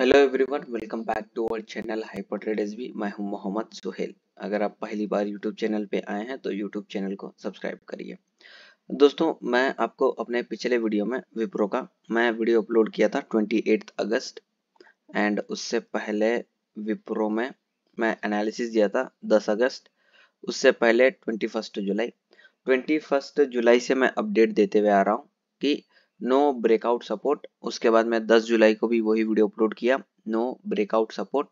hello everyone welcome back to our channel hyper trade S मैं हूं मोहम्मद सुहेल अगर आप पहली बार यूट्यूब चैनल पे आए हैं तो यूट्यूब चैनल को सब्सक्राइब करिए दोस्तों मैं आपको अपने पिछले वीडियो में विप्रो का मैं वीडियो अपलोड किया था ट्वेंटी अगस्त एंड उससे पहले विप्रो में मैं एनालिसिस दिया था दस अगस्त उससे पहले ट्वेंटी जुलाई ट्वेंटी जुलाई से मैं अपडेट देते हुए आ रहा हूँ कि नो ब्रेकआउट सपोर्ट उसके बाद मैं 10 जुलाई को भी वही वीडियो अपलोड किया नो ब्रेकआउट सपोर्ट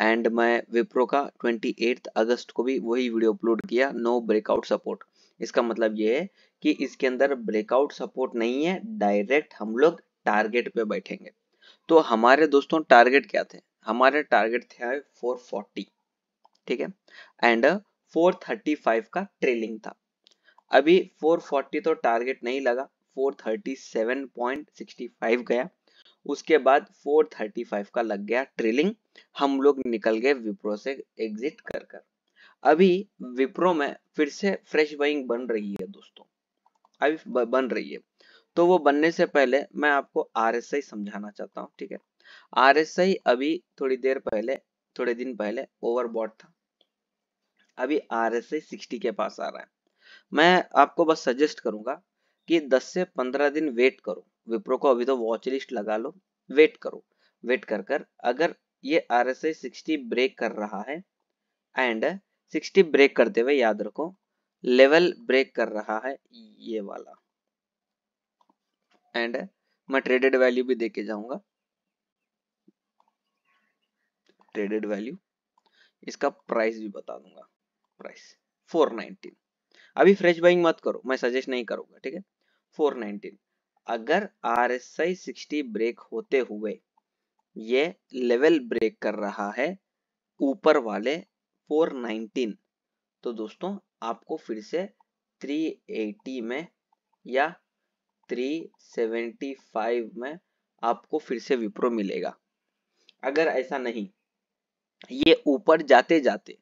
एंड मैं विप्रो का 28 अगस्त को भी वही वीडियो अपलोड किया नो ब्रेकआउट सपोर्ट इसका मतलब ये है कि इसके अंदर ब्रेकआउट सपोर्ट नहीं है डायरेक्ट हम लोग टारगेट पे बैठेंगे तो हमारे दोस्तों टारगेट क्या थे हमारे टारगेट थे फोर ठीक है एंड फोर का ट्रेलिंग था अभी 440 तो टारगेट नहीं लगा 437.65 गया उसके बाद 435 का लग गया ट्रेलिंग हम लोग निकल गए विप्रो से एग्जिट कर कर अभी विप्रो में फिर से फ्रेश बाइंग बन रही है दोस्तों अभी बन रही है तो वो बनने से पहले मैं आपको आर समझाना चाहता हूँ ठीक है आर अभी थोड़ी देर पहले थोड़े दिन पहले ओवरबॉट था अभी आर एस सिक्सटी के पास आ रहा है मैं आपको बस सजेस्ट करूंगा कि 10 से 15 दिन वेट करो विप्रो को अभी तो वॉच लिस्ट लगा लो वेट करो वेट कर कर अगर ये R S I sixty break कर रहा है एंड सिक्सटी ब्रेक करते हुए याद रखो लेवल ब्रेक कर रहा है ये वाला एंड मैं ट्रेडेड वैल्यू भी देके जाऊंगा ट्रेडेड वैल्यू इसका प्राइस भी बता दूंगा प्राइस 419 अभी फ्रेश बाइंग मत करो मैं सजेस्ट नहीं करूंगा ठीक है 419 अगर R S I sixty break होते हुए ये लेवल ब्रेक कर रहा है ऊपर वाले 419 तो दोस्तों आपको फिर से 380 में या 375 में आपको फिर से विप्रो मिलेगा अगर ऐसा नहीं ये ऊपर जाते जाते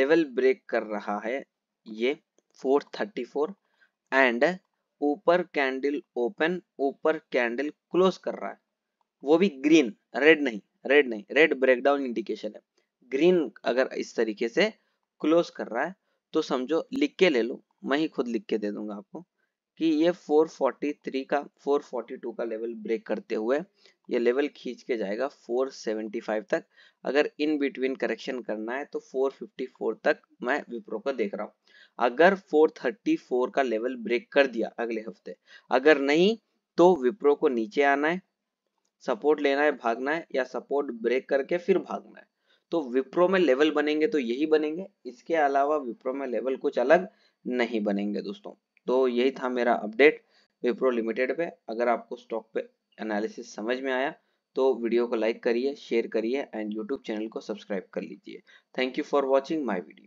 लेवल ब्रेक कर रहा है ये 434 एंड ऊपर कैंडल ओपन ऊपर कैंडल क्लोज कर रहा है वो भी ग्रीन रेड नहीं रेड नहीं रेड ब्रेकडाउन इंडिकेशन है ग्रीन अगर इस तरीके से क्लोज कर रहा है तो समझो लिख के ले लो मैं ही खुद लिख के दे दूंगा आपको कि ये 443 का 442 का लेवल ब्रेक करते हुए ये लेवल खींच के जाएगा 475 तक अगर इन बिटवीन करेक्शन करना है तो 454 तक मैं विप्रो को देख रहा हूँ अगर 434 का लेवल ब्रेक कर दिया अगले हफ्ते अगर नहीं तो विप्रो को नीचे आना है सपोर्ट लेना है भागना है या सपोर्ट ब्रेक करके फिर भागना है तो विप्रो में लेवल बनेंगे तो यही बनेंगे इसके अलावा विप्रो में लेवल कुछ अलग नहीं बनेंगे दोस्तों तो यही था मेरा अपडेट विप्रो लिमिटेड पे अगर आपको स्टॉक पे एनालिसिस समझ में आया तो वीडियो को लाइक करिए शेयर करिए एंड यूट्यूब चैनल को सब्सक्राइब कर लीजिए thank you for watching my video